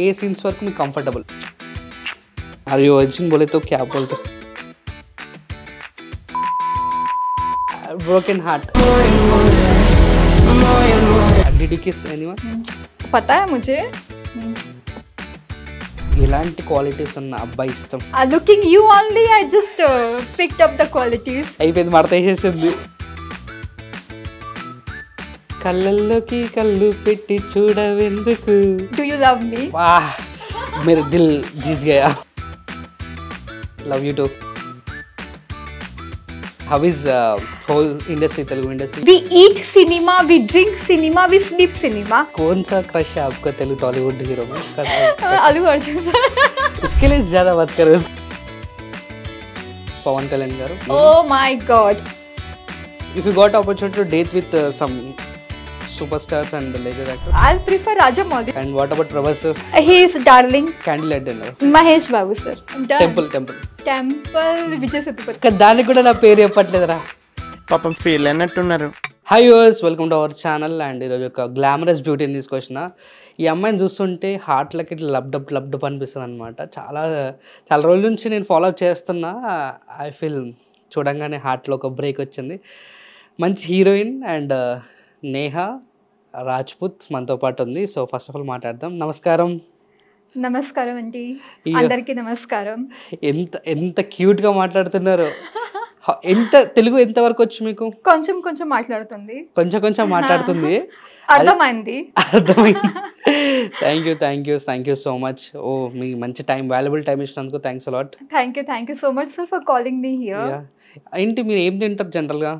ए scenes work में comfortable अरियो अर्जुन बोले तो क्या बोलते broken heart did you kiss anyone पता है मुझे ఇలాంటి క్వాలిటీస్ ఉన్న అబ్బాయి ఇష్టం looking you only I just picked up the qualities అయిపోయింది మడత వేసేసింది కళ్ళల్లోకి కళ్ళు పెట్టి చూడవెందుకు డూ యూ లవ్ మీ वाह मेरा दिल जीत गया love you too how is uh, whole industry telugu industry we eat cinema we drink cinema we sleep cinema कौन सा क्रश है आपका तेलुगु टॉलीवुड हीरो में अल्लू अर्जुन सर उसके लिए ज्यादा बात करो Pawan Kalyan garu oh my god if you got opportunity to date with uh, some super stars and laser actor I prefer Rajamouli. And what about Prabhas sir? He is darling. Candle at Mahesh Babu sir temple temple temple Vijay Sethupathi దానికి కూడా నా పేరు చెప్పట్లేదురా పాపం feel అన్నట్టున్నారు hi guys welcome to our channel and ఈరోజు ఒక glamorous బ్యూటీని తీసుకొచ్చిన ఈ అమ్మాయిని చూస్తుంటే హార్ట్లకి లబ్డప్ లబ్డప్ అనిపిస్తుంది అనమాట చాలా చాలా రోజుల నుంచి నేను ఫాలో అప్ చేస్తున్నా ఐ ఫీల్ చూడంగానే హార్ట్లో ఒక బ్రేక్ వచ్చింది మంచి హీరోయిన్ అండ్ నేహా రాజ్పుత్ మనతో పాటు ఉంది సో ఫస్ట్ ఆఫ్ ఆల్ మాట్లాడదాం నమస్కారం నమస్కారం అండి అందరికి నమస్కారం ఎంత ఎంత క్యూట్గా మాట్లాడుతున్నారు ఎంత తెలుగు ఎంత వరకు వచ్చు మీకు కొంచెం కొంచెం మాట్లాడుతుంది కొంచెం కొంచెం మాట్లాడుతుంది అర్థమైంది అర్థమైంది thank you thank you thank you so much oh మీ మంచి టైం వాల్యుబుల్ టైం ఇచ్చినందుకు thanks a lot thank you thank you so much sir for calling me here ఏంటి మీరు ఏం తింటారు జనరల్గా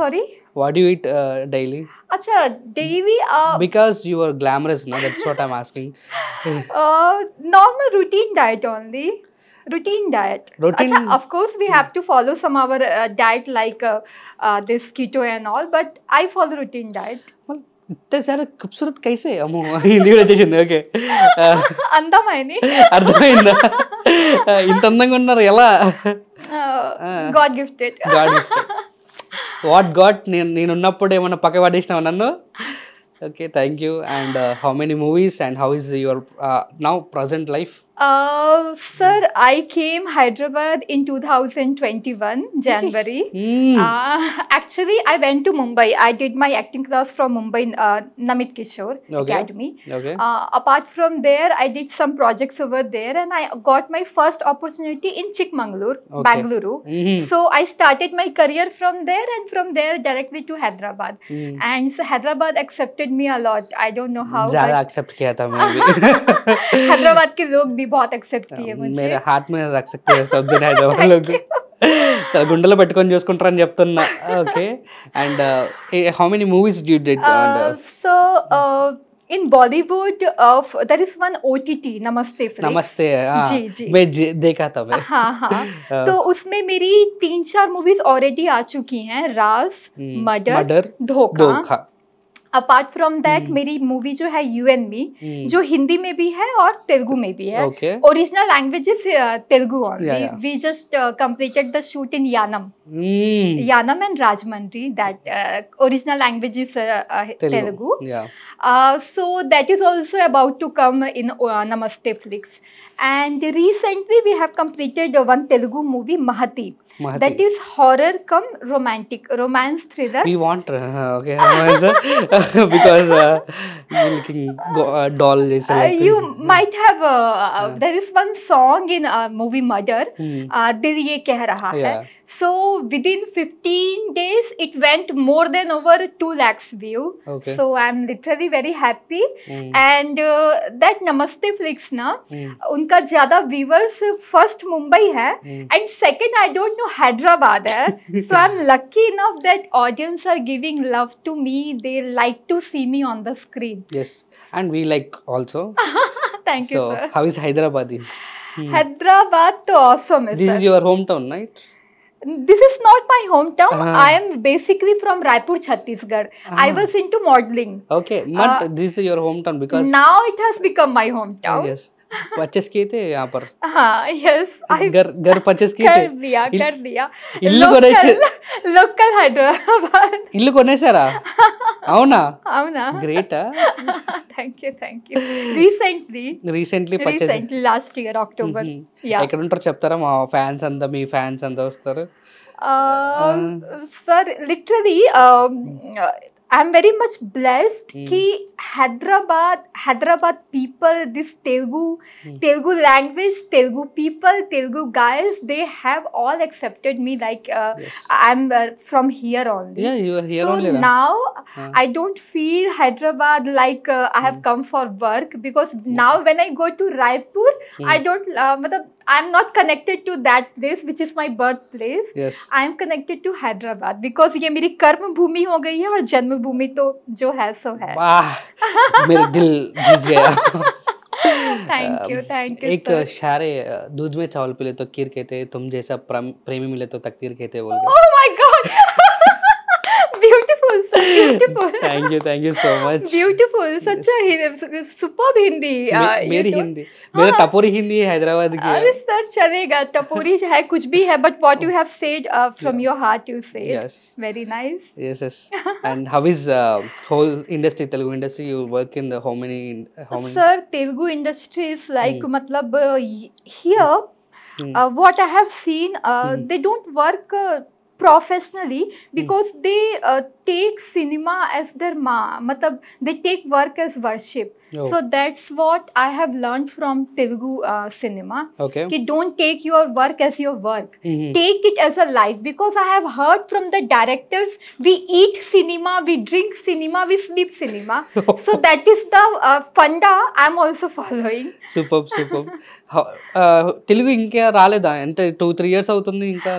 sorry uh, what do you eat uh, daily? Acha, daily. Uh, because you are glamorous, no? That's what I'm asking. uh, normal routine diet only. Routine diet. Routine. Achha, of course, we have to follow some our uh, diet like uh, uh, this keto and all, but I follow routine diet. Well, इतने सारे खूबसूरत कैसे అమ్మో హిందీ వచ్చేసింది okay అందమైంది అర్థమైందా ఇంత అందంగా ఉన్నారు ఎలా god gifted god gifted what got నేను నేను ఉన్నప్పుడు ఏమన్నా పక్క పడేసినావు నన్ను okay thank you and how many movies and how is your now present life Uh, sir, hmm. I came Hyderabad in 2021, January. Uh, actually, I went to Mumbai. I did my acting class from Mumbai, uh, Namit Kishore okay. Academy. Okay. Uh, apart from there, I did some projects over there and I got my first opportunity in Chikmagalur, okay. Bangalore. Mm -hmm. So, I started my career from there and from there directly to Hyderabad. Mm. And so Hyderabad accepted me a lot. I don't know how. ज़्यादा accept किया था मैंने भी. के लोग भी बहुत accept किए मुझे मेरे हाथ में रख सकते हैं सब जन हैदराबाद लोग चल गुंडल पेको चूसान okay and how many movies do did so in Bollywood that is one O T T नमस्ते नमस्ते मैं देखा था मैं हाँ हाँ uh, तो उसमें मेरी तीन चार मूवीज ऑलरेडी आ चुकी हैं रास murder hmm, Dhokha apart from that मेरी मूवी जो है यू एन मी जो हिंदी में भी है और तेलुगु में भी है ओरिजिनल लैंग्वेज इज तेलुगु और we just completed the shoot in Yanam Yanam and Rajahmundry that original language is Telugu so that is also about to come in Namaste Flix and recently we have completed one Telugu movie Mahathi that is horror come romantic romance thriller we want uh, okay because uh, looking uh, doll is uh, you might have uh, uh, there is one song in uh, movie murder hmm. uh, dil ye keh raha yeah. hai so within 15 days it went more than over 2 lakhs view okay. so i'm literally very happy hmm. and uh, that namaste flicks na hmm. उनका ज्यादा viewers first Mumbai है and second I don't know Hyderabad. Eh? so I'm lucky enough that audience are giving love to me. They like to see me on the screen. Yes, and we like also. Thank so, you, sir. How is Hyderabad? In? Hmm. Hyderabad to awesome. this sir. is your hometown, right? This is not my hometown. Uh ah. -huh. I am basically from Raipur, Chhattisgarh. Uh ah. -huh. I was into modeling. Okay, but uh, this is your hometown because now it has become my hometown. Yes. Purchase किए थे यहाँ पर हाँ yes घर घर किए दिया इल, कर दिया ఇల్లు కొనేసి లోకల్ హైదరాబాద్ ఇల్లు కొనేసారా అవునా అవునా great thank you thank you recently recently purchase last October ఎక్కడ చెప్తారా మా ఫ్యాన్స్ అంతా మీ ఫ్యాన్స్ అంతా వస్తారు sir um, literally uh, I'm very much blessed mm. ki Hyderabad, Hyderabad people, this Telugu, hmm. Telugu language, Telugu people, Telugu guys, they have all accepted me like uh, I'm uh, from here only. Yeah, you are here so only. So now I don't feel Hyderabad like uh, I have hmm. come for work because hmm. now when I go to Raipur, I don't, uh, I'm not connected to that place which is my birthplace. Yes. I am connected to Hyderabad because ये मेरी कर्म भूमि हो गई है और जन्म भूमि तो जो है सो है वाह मेरा दिल जीत गया थैंक यू थैंक यू एक शायर दूध में चावल पीले तो कीर कहते तुम जैसा प्रेमी मिले तो तकदीर कहते बोल oh my god beautiful thank you thank you so much beautiful Beautiful, such yes. a मेरी हिंदी uh, मेरा हाँ। टपोरी हिंदी है हैदराबाद की अरे सर चलेगा टपोरी है कुछ भी है but what you have said from your heart you say yes very nice yes yes and how is whole industry Telugu industry you work in the how many how many sir Telugu industry is like मतलब here what I have seen they don't work professionally hmm. because mm. they uh, take cinema as their ma matlab, they take work as worship oh. so that's what i have learned from telugu uh, cinema okay Ki don't take your work as your work mm -hmm. take it as a life because i have heard from the directors we eat cinema we drink cinema we sleep cinema so that is the uh, funda i'm also following superb superb Telugu ఇంకా రాలేదా ఎంత two three years అవుతుంది ఇంకా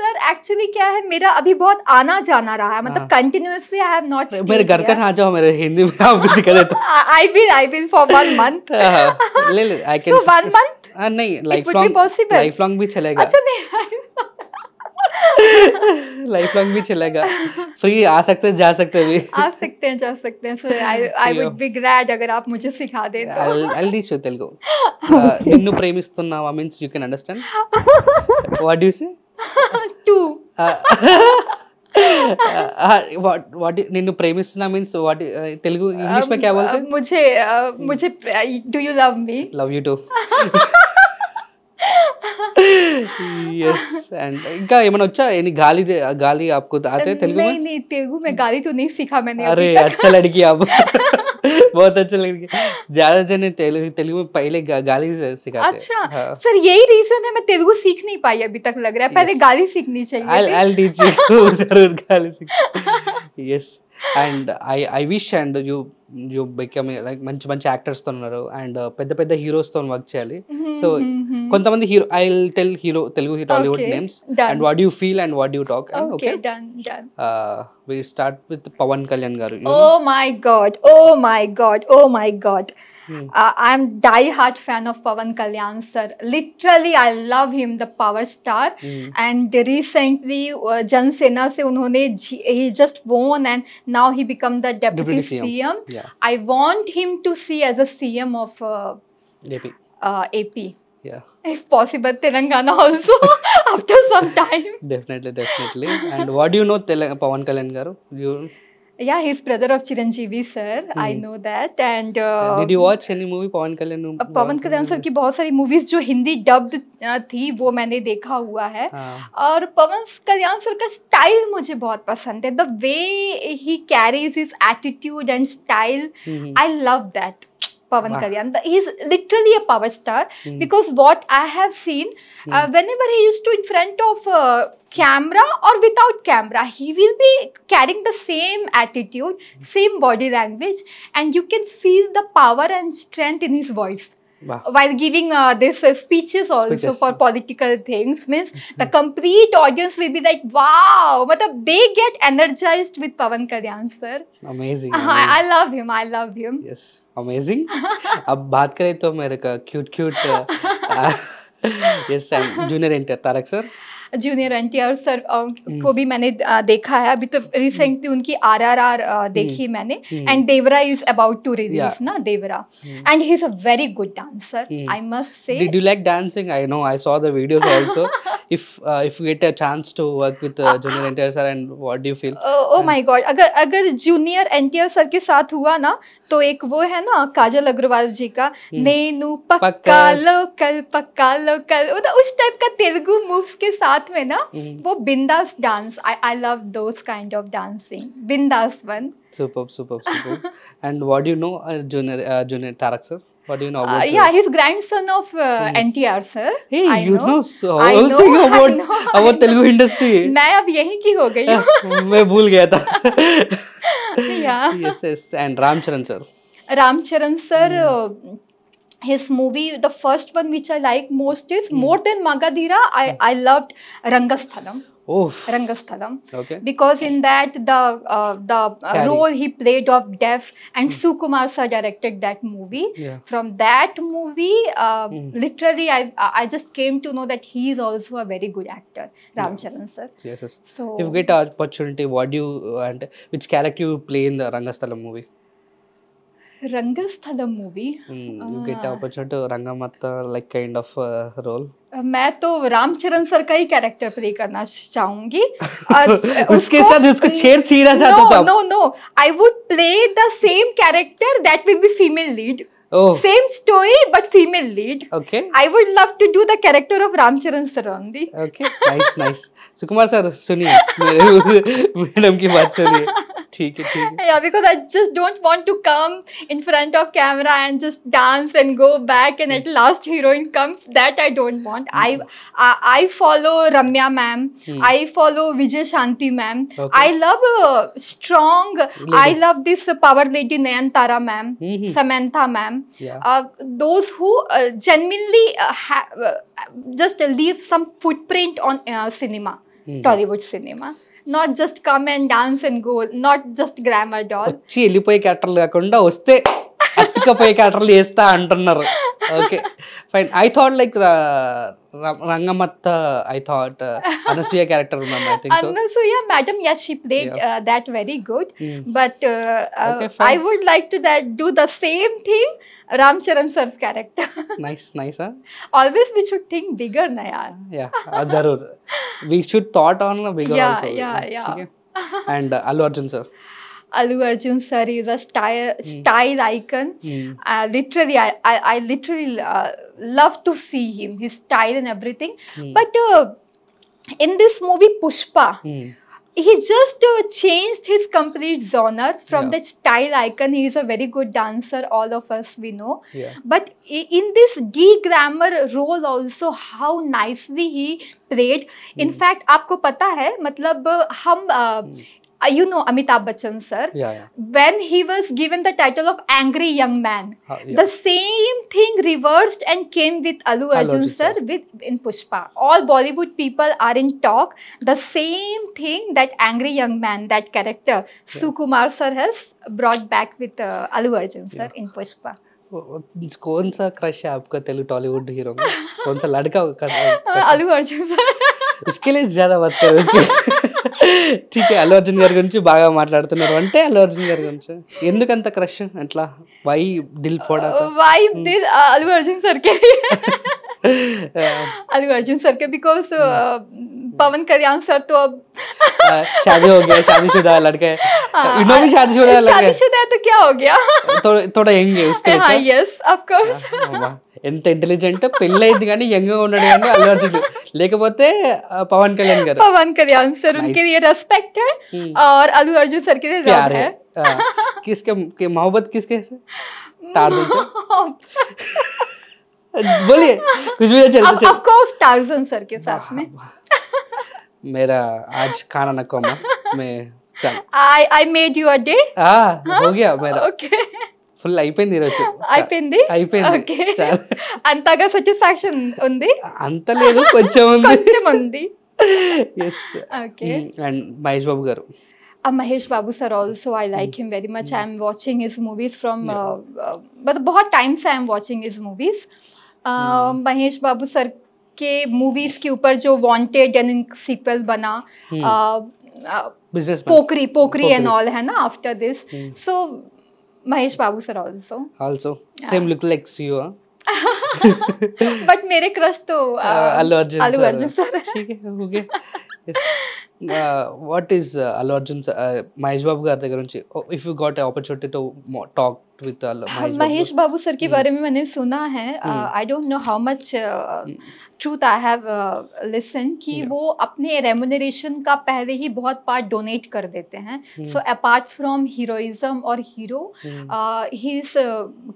sir actually क्या है मेरा अभी बहुत आना जाना रहा है हाँ। मतलब कंटिन्यूअसली आई हैव नॉट मेरे घर का ना जाओ मेरे हिंदी में आपको सिखा देता I been I been for one month ले ले I can so one month नहीं लाइफ लॉन्ग लाइफ लॉन्ग भी चलेगा अच्छा नहीं लाइफ लॉन्ग भी चलेगा फ्री आ सकते हैं जा सकते भी आ सकते हैं जा सकते हैं so I I would be glad अगर आप मुझे सिखा दें तो I will teach you Telugu నిన్ను ప్రేమిస్తున్నావా means you can understand what do you say to నిన్ను ప్రేమిస్తున్నా మీన్స్ వాట్ తెలుగు ఇంగ్లీష్ मुझे uh, मुझे do you love love you too yes and ఇంకా ఏమైనా వచ్చా ఎనీ గాలి గాలి आपको आते हैं तेलुगु नहीं नहीं तेलुगु में गाली तो नहीं सीखा मैंने अरे अच्छा लड़की आप बहुत अच्छा लड़की ज्यादा जने तेलुगु तेलुगु में पहले गाली से सिखाते अच्छा हाँ. सर यही रीजन है मैं तेलुगु सीख नहीं पाई अभी तक लग रहा है पहले yes. गाली सीखनी चाहिए आई आई टीच यू जरूर गाली सीख yes yes. And I I wish and you you become like మంచి మంచి యాక్టర్స్తో ఉన్నారు అండ్ uh, పెద్ద పెద్ద హీరోస్తో వర్క్ చేయాలి సో mm-hmm, mm-hmm. కొంతమంది hero I will tell hero Telugu Tollywood names and what you feel and what you talk and okay we start with Pawan Kalyan garu oh my god oh my god oh my god I am die heart fan of Pawan Kalyan sir literally I love him the power star and recently Janasena से उन्होंने he just won and now he become the deputy C M I want him to see as a C M of A P yeah if possible telangana also after some time definitely definitely and what do you know Tel- pawan kalyan garu you Yeah, he's brother of Chiranjeevi sir. Hmm. I know that. And uh, did you watch any movie Pawan Kalyan? Uh, Pawan Kalyan sir की बहुत सारी movies जो Hindi dubbed uh, थी वो मैंने देखा हुआ है हाँ. और पवन कल्याण सर का स्टाइल मुझे बहुत पसंद है the way he carries his attitude and style I love that Pavan Kalyan. He's literally a power star mm. because what I have seen, mm. uh, hmm. whenever he used to in front of a uh, camera or without camera, he will be carrying the same attitude, mm. same body language, and you can feel the power and strength in his voice. Wow. While giving uh, this uh, speeches also speeches. for political things, means hmm. the complete audience will be like, wow, matlab, they get energized with Pavan Kalyan, sir. Amazing. amazing. I love him. I love him. Yes. Amazing अब बात करें तो मेरे का cute cute yes junior NTR Tarak sir junior NTR sir hmm. को भी मैंने देखा है अभी तो रिसेंटली हम्म। उनकी आरआरआर हम्म। देखी मैंने and Devara is about to release ना Devara and he is a very good dancer I must say did you like dancing I know I saw the videos also if if you get a chance to work with junior uh, junior NTR sir and what do you feel oh, oh my god अगर अगर junior NTR sir के साथ हुआ ना तो एक वो है ना काजल अग्रवाल जी का नैनू पक्का लोकल पक्का लोकल मतलब उस टाइप का तेलुगु मूव के साथ साथ में ना वो बिंदास dance I I love those kind of dancing बिंदास one super super super and what do you know junior junior Tarak sir What do you know about uh, Yeah, his grandson of uh, hmm. NTR, sir. Hey, I you know, know so I know, thing about, I know, about Telugu industry. मैं अब यहीं की हो गई हूँ. मैं भूल गया था. yeah. Yes, yes. And Ramcharan sir. Ramcharan sir. Hmm. Uh, his movie the first one which i like most is mm. more than magadira i i loved rangasthalam oh Rangasthalam. Okay. Because in that the uh, the uh, role he played of deaf and mm. Sukumar sir directed that movie. Yeah. From that movie, uh, mm. literally I I just came to know that he is also a very good actor, Ram yeah. Charan sir. Yes, yes. So if you get opportunity, what do you and which character you play in the Rangasthalam movie? Rangasthalam movie you get opportunity Rangammatha like kind of role मैं तो Ramcharan sir का ही character play करना चाहूंगी उसके साथ उसको छेड़ छीरा चाहता था no no I would play the same character that will be female lead Oh. Same story, but female lead. Okay. I would love to do the character of Ramcharan Sarandi. Okay nice nice Sukumar sir सुनिए madam की बात सुनिए ठीक है ठीक है या because I just don't want to come in front of camera and just dance and go back and at last heroine come that I don't want I I follow Ramya ma'am I follow Vijay Shanti ma'am I love strong I love this power lady Nayanthara ma'am Samantha ma'am those who genuinely just leave some footprint on cinema Tollywood cinema not just come and dance and go not just glamour doll వచ్చి వెళ్ళిపోయే క్యారెక్టర్లు కాకుండా వస్తే అతికపోయే క్యారెక్టర్లు వేస్తా అంటున్నారు okay fine I thought like Rangammatha I thought Anasuya character remember, I think so. Anasuya madam, yes, she played that very good. But I would like to that do the same thing Charan sir's character. nice, nice, huh? Always we should think bigger, na yaar. yeah, uh, zarur. We should thought on a bigger yeah, also. Yeah, yeah, yeah. And uh, Allu Arjun sir. Allu Arjun sir is a style, mm. style icon. Mm. Uh, literally, I, I, I literally uh, love to see him, his style and everything. Mm. But uh, in this movie Pushpa, hmm. he just uh, changed his complete genre from yeah. the style icon. He is a very good dancer, all of us we know. Yeah. But in this D grammar role also, how nicely he played. In mm. fact, आपको पता है मतलब हम uh, mm. uh, you know Amitabh Bachchan sir. Yeah, yeah, When he was given the title of angry young man, uh, yeah. the same thing reversed and came with Alu Arjun sir, sir with in Pushpa. All Bollywood people are in talk. The same thing that angry young man, that character, yeah. Sukumar sir has brought back with uh, Alu Arjun sir in Pushpa. Oh, oh, कौन सा crush है आपका Telugu Tollywood hero कौन सा लड़का अर्जुन उसके लिए ज्यादा बात करो उसके ठीक है అల్లు అర్జున్ గారి గురించి బాగా మాట్లాడుతున్నారు అంటే అల్లు అర్జున్ గారి గురించి ఎందుకంత క్రష్ అట్లా వై దిల్ పోడా వై దిల్ अर्जुन सर के बिकॉज पवन कल्याण सर तो अब शादी हो गया शादीशुदा लड़के इन्हों शादीशुदा शादीशुदा तो क्या हो गया थोड़ा थोड़ा यंग है उसके हाँ यस ऑफ कोर्स ఎంత ఇంటెలిజెంట్ పెళ్ళి అయింది కానీ యంగ్ గా ఉన్నాడు కానీ అల్లు అర్జున్ లేకపోతే పవన్ కళ్యాణ్ గారు पवन कल्याण सर उनके लिए रेस्पेक्ट है और अल्लू अर्जुन सर के लिए प्यार है हाँ, किसके के मोहब्बत किसके से टार्जन से बोलिए कुछ भी चलता चल ऑफ कोर्स टार्जन सर के साथ में मेरा आज खाना नको मैं चल I I made you a day हां हो गया मेरा ओके okay. ఫుల్ అయిపోయింది ఈరోజు అయిపోయింది అయిపోయింది అంతగా ఉంది అంత లేదు కొంచెం ఉంది Mahesh Babu sir also I like him very much I am watching his movies from मतलब बहुत टाइम से I am watching his movies Mahesh Babu sir के मूवीज़ के ऊपर जो वांटेड एंड सीक्वल बना पोकरी पोकरी एंड ऑल है ना after this so Mahesh Babu sir also also same look likes you हां बट मेरे क्रश तो अल्लू अर्जुन सर अल्लू अर्जुन सर ठीक है हो गया व्हाट इज अल्लू अर्जुन महेश बाबू गारि దగ్గర నుంచి if you got opportunity to talk Uh, हाँ, महेश, बाबू सर के hmm. बारे में मैंने सुना है I don't know how much truth I have listen कि वो अपने रेमोनरेशन का पहले ही बहुत पार्ट डोनेट कर देते हैं सो अपार्ट फ्रॉम हीरोइज्म और hero he is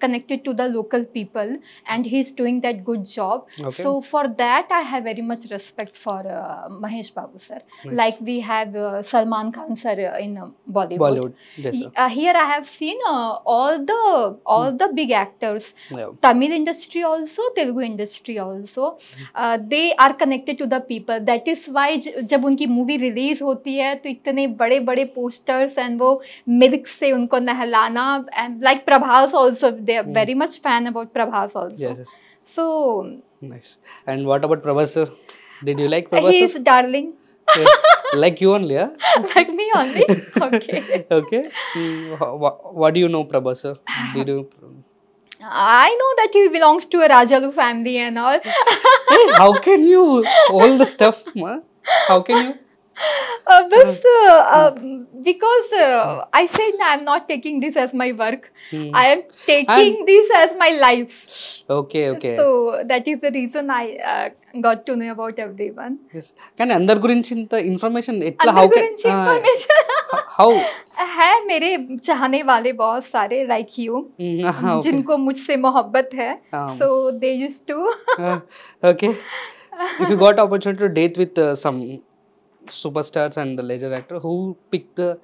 connected to the local people and he is doing that good job so for that I have very much respect for Mahesh Babu sir like we have Salman Khan sir in Bollywood here I have seen all the the all hmm. the big actors yeah. tamil industry also telugu industry also hmm. uh, they are connected to the people that is why जब उनकी movie release होती है तो इतने बड़े बड़े posters and वो milk से उनको नहलाना and like Prabhas also they are very much fan about Prabhas also so nice and what about Prabhas sir did you like Prabhas he is darling like you only, yeah? like me only. Okay. okay. Mm, what do you know, Prabha sir? Did you? I know that he belongs to a Rajalu family and all. hey, how can you? All the stuff, ma? How can you? Uh, but uh, uh, because I said no, I'm not taking this as my work. Hmm. I am taking I'm... this as my life. Okay, okay. So that is the reason I got to know about everyone. Yes. Can अंदर गुरिंचिन the information इतना how can information how है मेरे चाहने वाले बहुत सारे like you जिनको मुझसे मोहब्बत है so they used to okay if you got opportunity to date with uh, some superstars and the leisure actor who picked the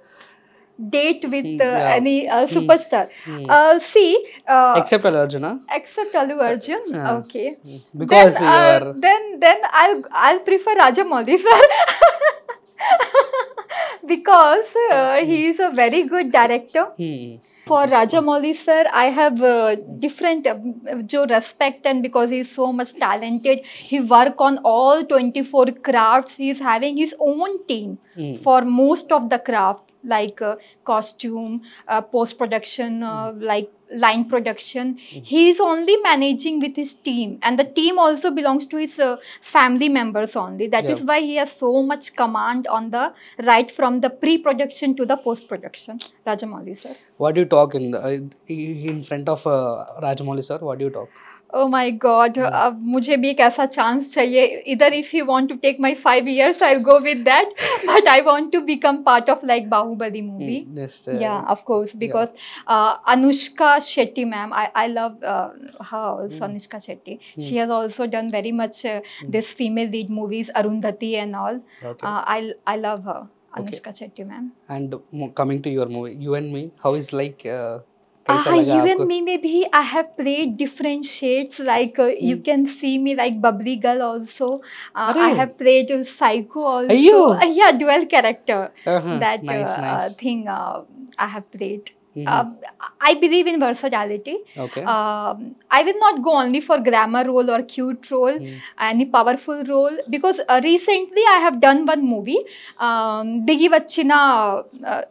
date with hmm, uh, yeah. any uh, hmm. superstar. Mm. Uh, see, uh, except Allu Arjuna. Except Allu Arjun. Yeah. Okay. Hmm. Because then, uh, then then I'll I'll prefer Rajamouli sir. because uh, oh, he is a very good director. Hmm. For Rajamouli sir, I have uh, different uh, jo respect and because he is so much talented, he work on all 24 crafts. He is having his own team hmm. for most of the craft like uh, costume, uh, post-production, hmm. like line production. Mm. He is only managing with his team and the team also belongs to his uh, family members only. That yeah. is why he has so much command on the right from the pre-production to the post-production. Rajamouli sir. What do you talk in, the, uh, in front of uh, Rajamouli sir? What do you talk? oh my god uh, mujhe bhi kaisa either if you want to take my 5 years i'll go with that but i want to become part of like Bahu Badi movie mm, yeah of course because uh, anushka shetty ma'am i love uh, her mm. anushka shetty mm. she has also done very much uh, this female lead movies arundhati and all uh, i love her anushka shetty ma'am and coming to your movie you and me how is like even me maybe i have played different shades like uh, you hmm. can see me like bubbly girl also uh, i have played uh, psycho also Are you? Uh, yeah dual character uh-huh. that uh, thing i have played Mm -hmm. uh, I believe in versatility. Okay. Um, I will not go only for grammar role or cute role, mm. any powerful role. Because uh, recently I have done one movie, um, Digi Vachina, uh,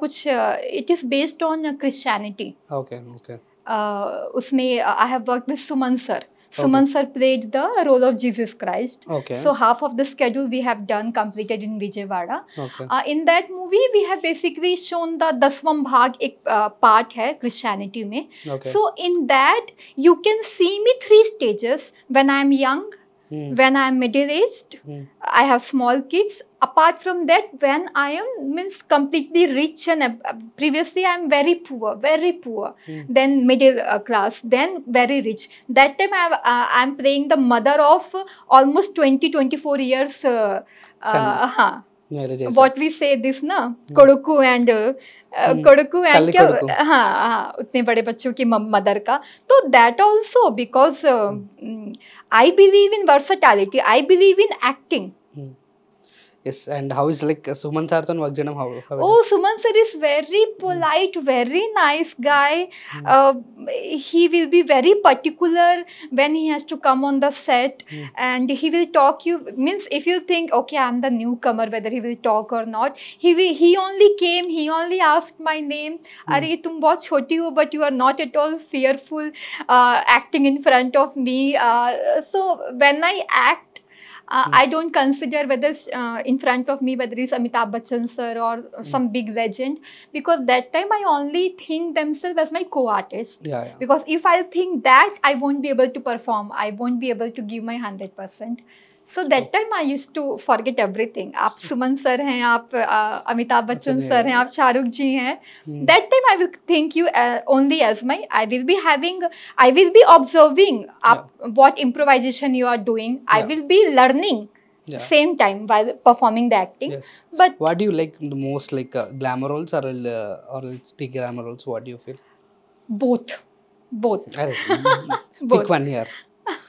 kuch, uh, it is based on Christianity. Okay, okay. Uh, uh I have worked with Suman sir. Okay. sir played the role of Jesus Christ. Okay. So half of the schedule we have done completed in Vijayawada. Okay. Uh, in that movie, we have basically shown the Dasvam Bhag ek, uh, part hai Christianity mein. Okay. So in that, you can see me three stages when I am young, Hmm. When I'm middle aged, hmm. I have small kids, apart from that when i am means completely rich and uh, previously i am very poor very poor mm. then middle uh, class then very rich that time uh, i am playing the mother of almost 20 24 years uh, uh what we say this na mm. koduku and कड़कू and क्या हाँ हाँ उतने बड़े बच्चों की mother का तो that also because I believe in versatility I believe in acting Yes, and how is like Suman sir on Vagjanam? How, how oh, Suman sir is very polite, very nice guy. Mm. Uh, he will be very particular when he has to come on the set mm. and he will talk you. Means if you think, okay, I'm the newcomer, whether he will talk or not. He will, he only came, he only asked my name. Mm. Are tum bahut choti ho, but you are not at all fearful uh, acting in front of me. Uh, so when I act, uh, hmm. I don't consider whether uh, in front of me whether it's Amitabh Bachchan sir or hmm. some big legend because that time I only think themselves as my co-artist. Yeah, yeah. Because if I think that, I won't be able to perform. I won't be able to give my hundred percent. So that time I use to forget everything आप Suman sir हैं आप Amitabh Bachchan sir हैं आप शाहरुख जी हैं that time I will think you only as my I will be having I will be observing आप what improvisation you are doing I will be learning yeah. same time while performing the acting. Yes. But what do you like the most, like uh, glamour roles or uh, or stick glamour roles? What do you feel? Both, both. Pick one here.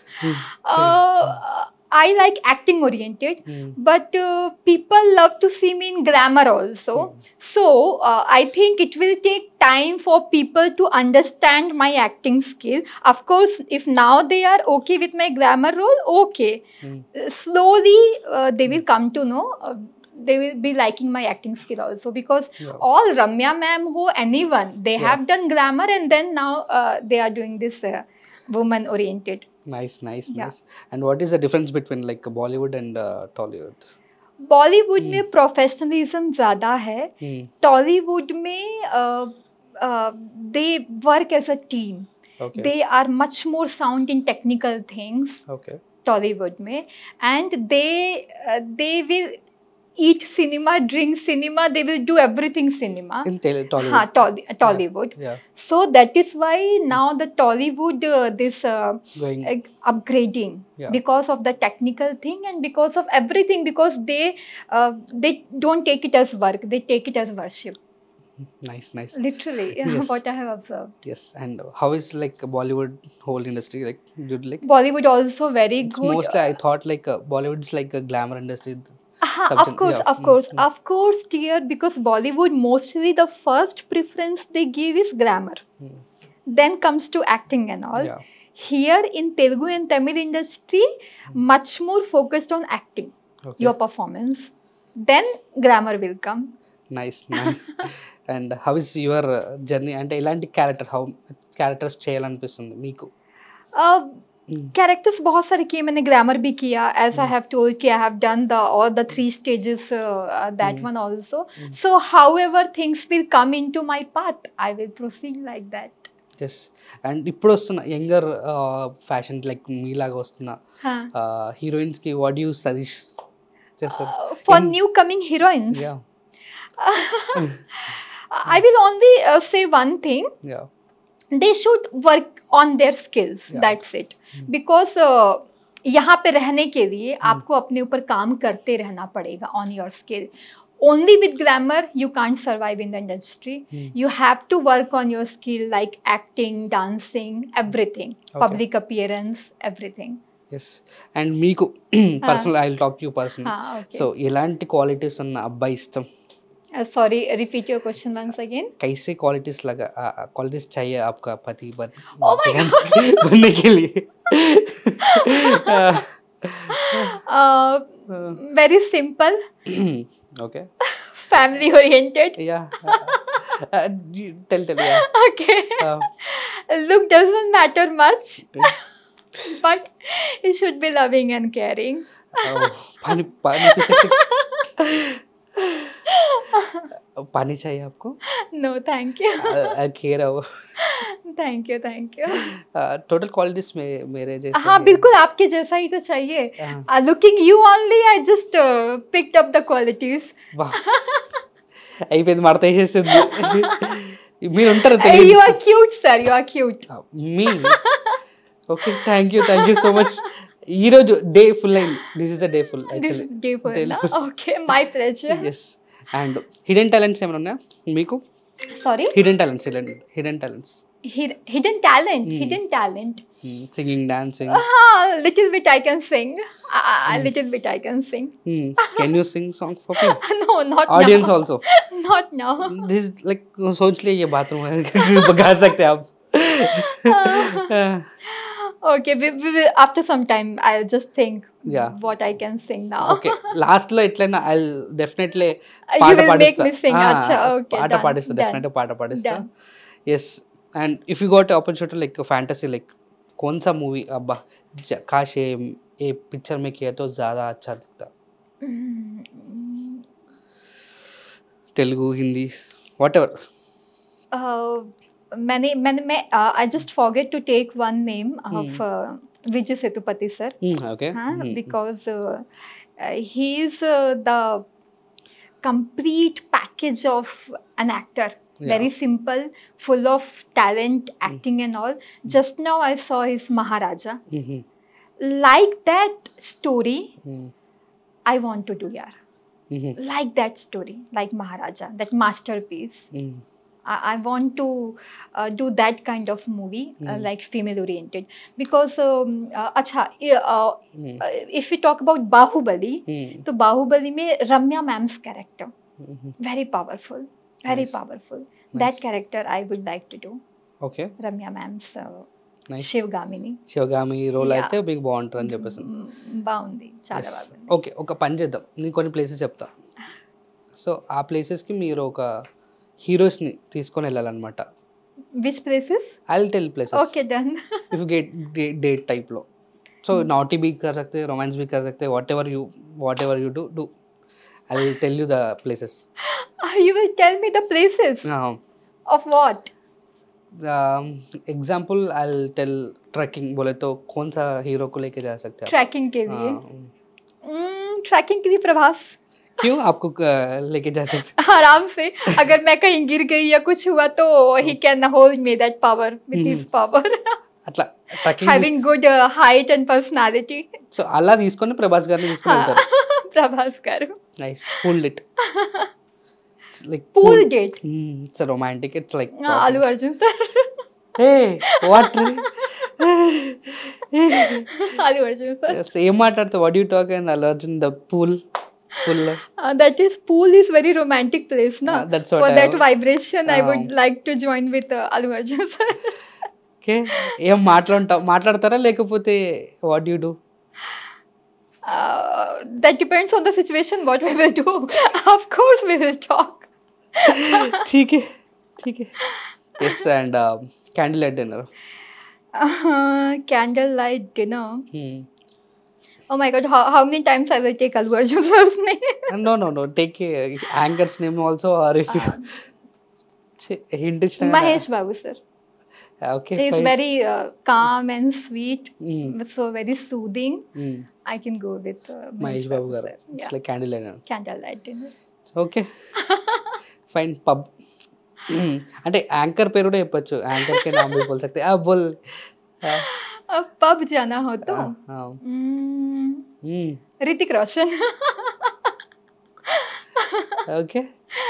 uh, I like acting oriented, mm. but uh, people love to see me in grammar also. Mm. So uh, I think it will take time for people to understand my acting skill. Of course, if now they are okay with my grammar role, okay. Mm. Uh, slowly they hmm. will come to know. Uh, they will be liking my acting skill also because yeah. all Ramya ma'am who anyone they yeah. have done grammar and then now uh, they are doing this uh, woman oriented nice nice nice and what is the difference between like bollywood and uh, tollywood bollywood mein hmm. professionalism zyada hai hmm. tollywood mein uh, uh, they work as a team they are much more sound in technical things okay tollywood mein and they uh, will eat cinema, drink cinema, they will do everything cinema. In Tollywood. Ha, Tolly uh, Tollywood. Yeah. yeah. So that is why now the Tollywood, uh, this uh, upgrading yeah. because of the technical thing and because of everything, because they uh, they don't take it as work, they take it as worship. Nice, nice. Literally, yes. what I have observed. Yes, and how is like Bollywood whole industry like? Did, like Bollywood also very good. Mostly, I thought like uh, is like a glamour industry uh of course, yeah. of course, mm -hmm. of course, dear. Because Bollywood mostly the first preference they give is grammar, mm. then comes to acting and all. Yeah. Here in Telugu and Tamil industry, mm. much more focused on acting, okay. your performance, then grammar will come. Nice, your uh, journey? And is your journey character? How characters how and చేయాలనిపిస్తుంది మీకు uh, characters बहुत सारे किए मैंने grammar भी किया as I have told कि I have done the all the three stages that one also so however things will come into my path I will proceed like that yes and इप्पुडु वस्तुन्न younger fashion like వస్తున్న younger fashion की what do you suggest yes sir for new coming new या I will only say one thing या they should work on their skills that's it because यहाँ पे रहने के लिए hmm. आपको अपने ऊपर काम करते रहना पड़ेगा on your skill only with grammar, you can't survive in the industry hmm. you have to work on your skill like acting dancing everything public appearance everything yes and మీకు personal I talk you personal so ఎలాంటి qualities ఉన్న అబ్బాయి ఇష్టం sorry repeat your question once again कैसे qualities लगा qualities चाहिए आपका पति बन oh बनने के लिए very simple okay family oriented या tell tell yeah okay um, look doesn't matter much but it should be loving पानी पानी पी सकते पानी चाहिए आपको नो थैंक यू घेरा वो thank you thank you total qualities में मेरे जैसे हाँ बिल्कुल आपके जैसा ही तो चाहिए looking you only I just picked up the qualities అయిపోయింది మడత వేసేసింది మీరు ఉంటారు you are cute sir you are cute మీ okay thank you thank you so much ఈ రోజు డే ఫుల్ అయింది this is a day full day full okay my pleasure yes and hidden talents ఏమైనా ఉన్నాయా మీకు sorry hidden talents hidden talents hidden talents. mm. hidden talent mm. singing dancing uh, little bit i can sing a ah, ah, hmm. little bit i can sing hmm, can you sing song for me no not audience also not now this like सोच लिए ये bathroom है बगा सकते हैं आप okay after some time I just think yeah what I can sing నా okay last లో ఎట్లైనా ఐ డెఫినెట్లీ ah, పాట పాడిస్తా పాట పాడిస్తా డెఫినెట్లీ పాట పాడిస్తా yes and if you got opportunity like fantasy like కొంచెం మూవీ అబ్బా కాషే ఏ పిక్చర్ మే కియా తో జ్యాదా అచ్చా దిక్తా Telugu Hindi whatever uh, मैंने मैंने मैं I just forget to take one name of Vijay Because sir because he uh, the complete package of an actor. Yeah. Very simple, full of talent, hmm. acting mm. and all. Just now I saw his Maharaja. Mm -hmm. Like that story, mm. I want to do yaar. Hmm, -hmm. Like that story, like Maharaja, that masterpiece. Hmm. I, I want to uh, do that kind of movie, mm. uh, like female oriented. Because, um, uh, uh, uh, mm. if we talk about Bahubali, mm. तो Bahubali में Ramya ma'am's character very powerful very powerful that character I would like to do okay Ramya ma'am's శివగామిని Sivagami role అయితే మీకు బాగుంటుంది అని చెప్పేసి బాగుంది బాగుంది ఓకే ఒక పని చేద్దాం నేను కొన్ని ప్లేసెస్ చెప్తా సో ఆ ప్లేసెస్కి మీరు ఒక హీరోస్ని తీసుకొని వెళ్ళాలన్నమాట which places I'll tell places okay done if get date టైప్లో सो नॉटी भी कर सकते रोमांस भी कर सकते whatever you whatever you do do I will tell you the places you will tell me the places of what example I will tell trekking बोले तो कौन सा हीरो को लेके जा सकते हैं ट्रैकिंग के लिए ट्रैकिंग के लिए प्रभास क्यों आपको लेके जा सकते आराम से अगर मैं कहीं गिर गई या कुछ हुआ तो he can hold me that power with his power అట్లా having good height and personality so అలా తీసుకొని ప్రభాస్ గారిని తీసుకుంటారు Prabhas garu nice pool it like pool date it's romantic it's like Allu Arjun sir hey what Allu Arjun sir ఏం మాట్లాడతావు what you talk and Allu Arjun the pool full uh, that is pool is very romantic place no yeah, that's what for I that have. vibration uh, i would like to join with uh, alu arjun sir okay em maatlantam maatladtara lekapothe what do you do uh, that depends on the situation what we will do of course we will talk theek hai theek hai yes and uh, candle light dinner uh, candle light dinner hmm oh my God how many times I will take Allu Arjun sirs no no no no take anchor's name also or if hint ఇచ్చిన Mahesh Babu sir okay he's fine. very uh, calm and sweet mm. so very soothing mm. i can go with uh, mahesh babu garu yeah. like candle dinner candle light okay fine pub అంటే anchor పేరు కూడా చెప్పచ్చు anchor కే నామ్ బోల్ సక్తే ఆ బోల్ अब pub जाना हो तो Hrithik Roshan okay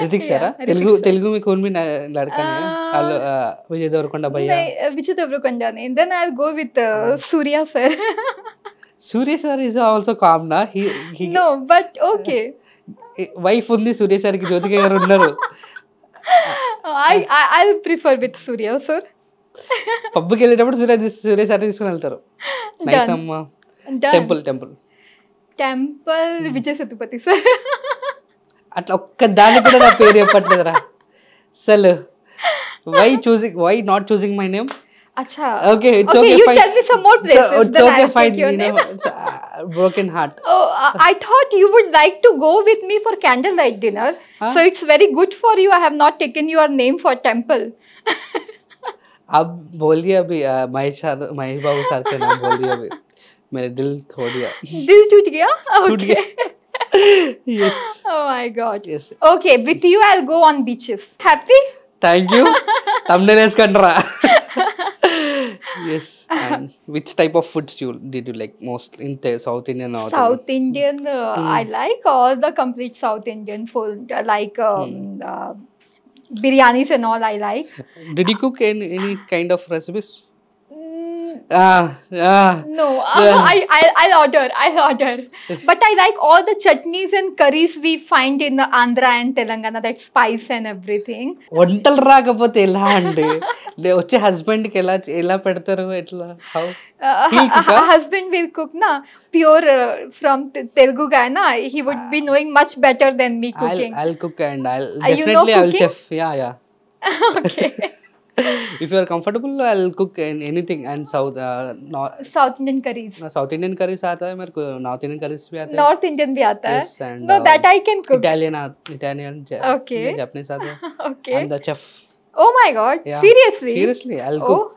Hrithik సారా తెలుగు తెలుగు మీ కోన్ మీ లడకనే హలో విజయ్ దేవరకొండ భయ్యా విజయ్ దేవరకొండ నే then I will go with Suriya sir Suriya sir is also calm నా he no but okay wife ఉంది సూర్య సార్కి జ్యోతిక గారు ఉన్నారు I I will prefer with Suriya sir పబ్కి వెళ్ళేటప్పుడు సూర్య సూర్య సారీ తీసుకుని వెళ్తారు నైస్ అమ్మా temple temple temple Vijay Sethupathi sir అట్లా ఒక్క దాని కూడా నా పేరు చెప్పట్లేదురా అసలు why choosing why not choosing my name అచ్చా okay it's okay fine tell me some more places it's okay fine you know broken heart I thought you would like to go with me very good for you I have not taken your name for temple आप बोलिए अभी Mahesh sir Mahesh Babu sir का नाम बोलिए अभी मेरे दिल थोड़ गया दिल टूट गया टूट गया yes. Oh my god. Yes. Okay, with you I'll go on beaches. Happy? Thank you. Thumbnails kanra. yes. And which type of foods you did you like most in the South Indian or South Indian? Uh, mm. I like all the complete South Indian food, like um, mm. uh, biryanis and all I like. Did you cook any, any kind of recipes? Ah, ah. No, uh, yeah. I, I, I'll order. I'll order. Yes. But I like all the chutneys and curries we find in the Andhra and Telangana, that spice and everything. వంటలు రాకపోతే ఎలా అండి వచ్చే హస్బెండ్కి ఎలా ఎలా పెడతారు ఎట్లా how husband will cook na pure uh, from Telugu guy na he would be knowing much better than me cooking. I'll, I'll cook and I'll definitely I'll chef. Yeah, yeah. okay. if you are comfortable i'll cook anything and south uh, north south indian curries south indian curries aata hai mere ko north indian curries bhi aata hai north indian bhi aata hai and, no uh, that i can cook italian italian okay japanese aata hai okay i'm the chef oh my god yeah. seriously seriously i'll cook oh.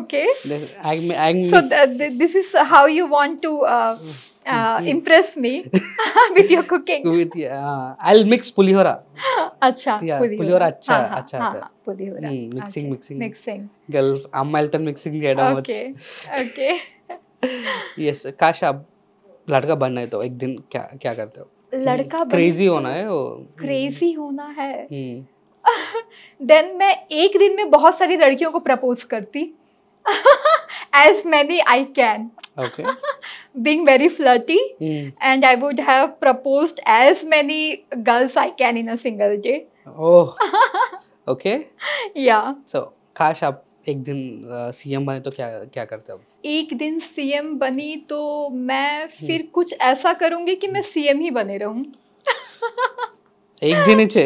okay this, I, I, so th this is how you want to uh, uh, impress me with your cooking. with uh, I'll mix pulihora. अच्छा yeah, pulihora अच्छा हाँ, अच्छा हाँ, हाँ, pulihora. Hmm, mixing okay. mixing. Mixing. Girl, I'm Milton mixing के down Okay okay. yes, काश आप लड़का बनना है तो एक दिन क्या क्या करते हो? लड़का क्रेजी होना है वो क्रेजी होना है देन मैं एक दिन में बहुत सारी लड़कियों को प्रपोज करती as many I can. Okay. Being very flirty, mm. and I would have proposed as many girls I can in a single day. Oh. okay. Yeah. So, काश आप एक दिन सीएम बने तो क्या क्या करते अब एक दिन सीएम बनी तो मैं फिर कुछ ऐसा करूंगी कि मैं सीएम ही बने रहूं एक दिन ही छे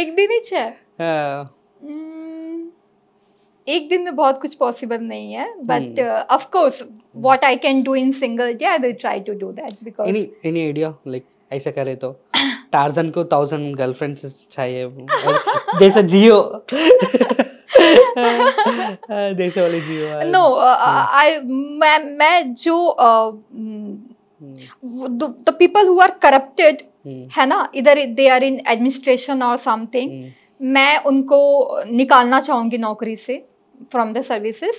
एक दिन ही छे एक दिन में बहुत कुछ पॉसिबल नहीं है but of course what I can do in single day I will try to do that because any any idea like ऐसा करे तो टार्जन को थाउजेंड गर्लफ्रेंड्स चाहिए जैसा जियो जैसे वाले Jio no I uh, uh, hmm. मैं मैं जो the people who are corrupted है ना इधर दे आर इन एडमिनिस्ट्रेशन और समथिंग मैं उनको निकालना चाहूंगी नौकरी से from the services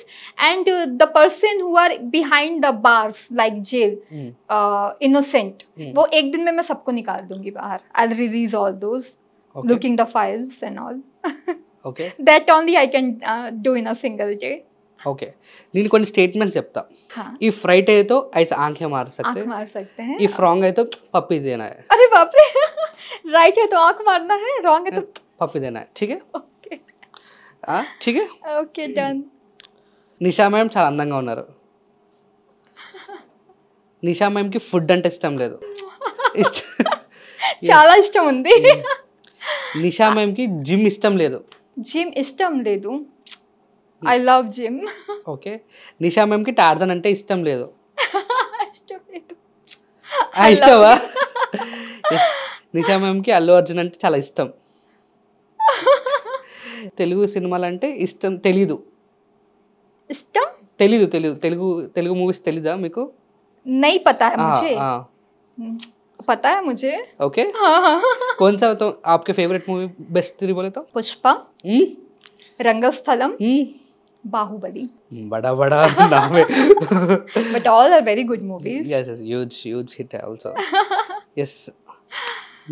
and uh, the person who are behind the bars like jail mm. uh, innocent mm. wo ek din mein main sabko nikal dungi bahar I'll release all those okay. looking the files and all okay that only I can uh, do in a single day okay నేను కొన్ని statements చెప్తా if right అయితే eyes ఆంఖే మార్ सकते मार सकते हैं इफ रॉन्ग है तो पप्पी देना है अरे बाप रे राइट है तो आंख मारना है रॉन्ग है तो पप्पी देना है ठीक है నిషా మ్యామ్ చాలా అందంగా ఉన్నారు నిషా మ్యామ్కి ఫుడ్ అంటే ఇష్టం లేదు చాలా ఇష్టం ఉంది నిషా మ్యామ్కి జిమ్ ఇష్టం లేదు జిమ్ ఇష్టం లేదు I love gym okay Nisha మ్యామ్కి టార్జన్ అంటే ఇష్టం లేదు ఇష్టం ఇష్టమా నిషా మ్యామ్కి అల్లు అర్జున్ అంటే చాలా ఇష్టం తెలుగు సినిమాలు అంటే ఇష్టం తెలీదు ఇష్టం తెలీదు తెలీదు తెలుగు తెలుగు మూవీస్ తెలీదా మీకు నై పతా ముజే पता है मुझे ओके okay? हाँ, हाँ. कौन सा तो आपके फेवरेट मूवी बेस्ट थ्री बोले तो पुष्पा रंगस्थलम बाहुबली बड़ा बड़ा नाम है but all are very good movies yes yes huge huge hit also yes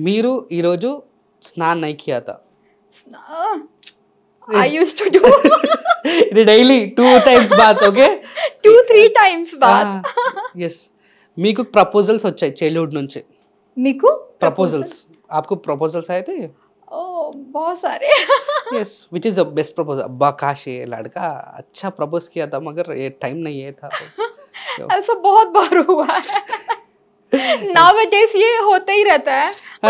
మీరు ఈరోజు స్నాన్ నై కియా था I used to do daily two times bath, okay? two, three times bath. yes. మీకు ప్రపోజల్స్ వచ్చాయి చైల్డ్హుడ్ నుంచి మీకు ప్రపోజల్స్ आपको proposals आए थे ओ बहुत सारे yes which is the best proposal अब्बा काश ये लड़का अच्छा प्रपोज किया था मगर ये टाइम नहीं है था ऐसा बहुत बार हुआ है से ये होता ही रहता है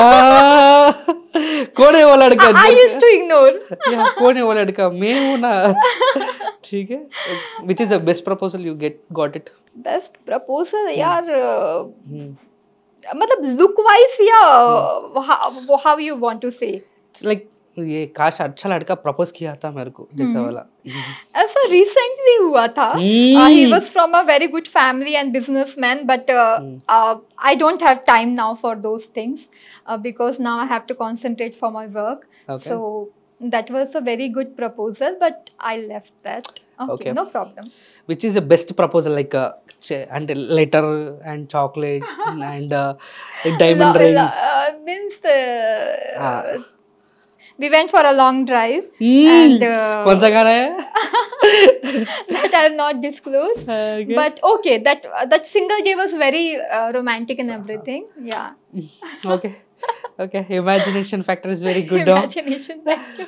कौन है वो लड़का आई यूज्ड टू इग्नोर या कौन है वो लड़का मैं हूँ ना ठीक है which is the best proposal you get got it best proposal यार uh, hmm. मतलब लुक वाइज या how you want to say it's like ये काश अच्छा लड़का प्रपोज किया था मेरे को जैसा वाला ऐसा रिसेंटली हुआ था he was from a very good family and businessman but I don't have time now for those things because now I have to concentrate for my work so that was a very good proposal but i left that okay, no problem which is the best proposal like uh, and letter and chocolate and uh, diamond no, ring uh, means uh, ah we went for a long drive. And, uh, कौन सा it? that I will not disclosed. Okay. But okay, that uh, that single day was very uh, romantic and everything. Yeah. okay. Okay. Imagination factor is very good. Imagination factor.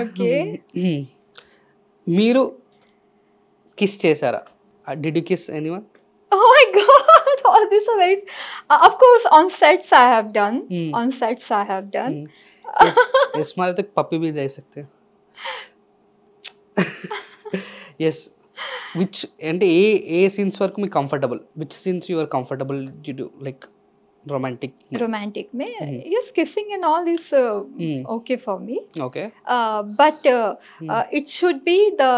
okay. kiss Chesara. Uh, did you kiss anyone? Oh my God all these are very, uh, of course, on sets I have done. Mm. On sets I have done. Mm. Yes, yes, हमारे तक पप्पी भी दे सकते Yes, which అంటే a ఏ scenes వరకు మీకు comfortable. Which scenes you are comfortable? You do like romantic romantic me mm. yes kissing and all is uh, mm. okay for me okay uh, but uh, mm. it should be the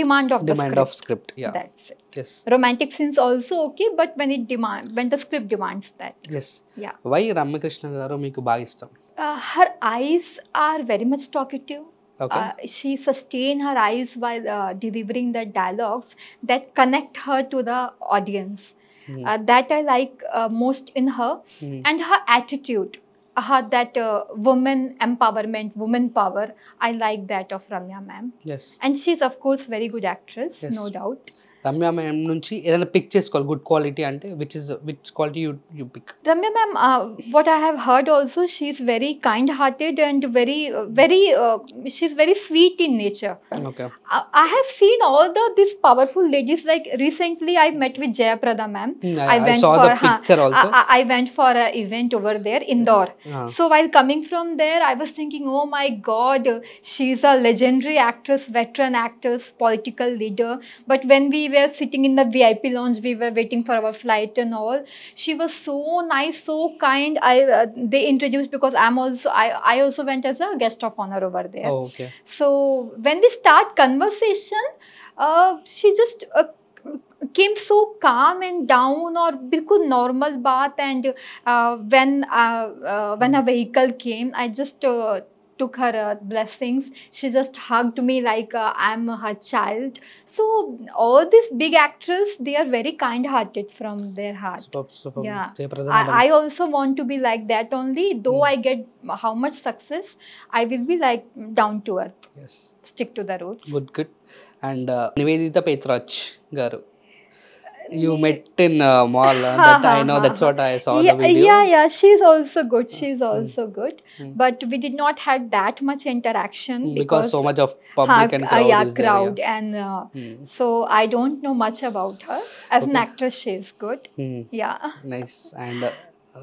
demand of demand the script. Demand of script yeah that's it Yes. Romantic scenes also okay, but when it demand when the script demands that. Yes. Yeah. Why Ramakrishna garu meeku baga ishtam? her eyes are very much talkative. Okay. Uh, she sustain her eyes while uh, delivering the dialogues that connect her to the audience. Mm. Uh, that I like uh, most in her mm. and her attitude. Her that uh, woman empowerment, woman power. I like that of Ramya ma'am. Yes. And she's of course very good actress, yes. no doubt. Ramya ma'am నుంచి ఏదైనా pick చేసుకోవాలి good quality అంటే which is which quality you you pick Ramya ma'am what I have heard also she's very kind hearted and very very she's very sweet in nature I have seen all the this powerful ladies like recently I met with Jayaprada ma'am I went for I went for event over there Indore so while coming from there I was thinking oh my God she's a legendary actress veteran actors political leader but when we we were sitting in the VIP lounge, we were waiting for our flight and all. She was so nice, so kind. I uh, they introduced because I'm also I I also went as a guest of honor over there. Oh, okay. So when we start conversation, uh, she just. Uh, came so calm and down or बिल्कुल normal bath. and uh, when uh, uh, when a hmm. vehicle came I just uh, took her uh, blessings. She just hugged me like uh, I'm her child. So all these big actors, they are very kind-hearted from their heart. Yeah. I, I, also want to be like that only. Though mm. I get how much success, I will be like down to earth. Yes. Stick to the roots. Good, good. And uh, Nivedita Petrach garu you met in uh, mall uh, that I know that's what I saw yeah, the video. Yeah, yeah, she's also good. She's hmm. also mm. good. Hmm. But we did not have that much interaction hmm, because, because so much of public and crowd. Uh, yeah, crowd there, yeah. and uh, mm. so I don't know much about her. As okay. an actress, she is good. Yeah. Nice and. Uh,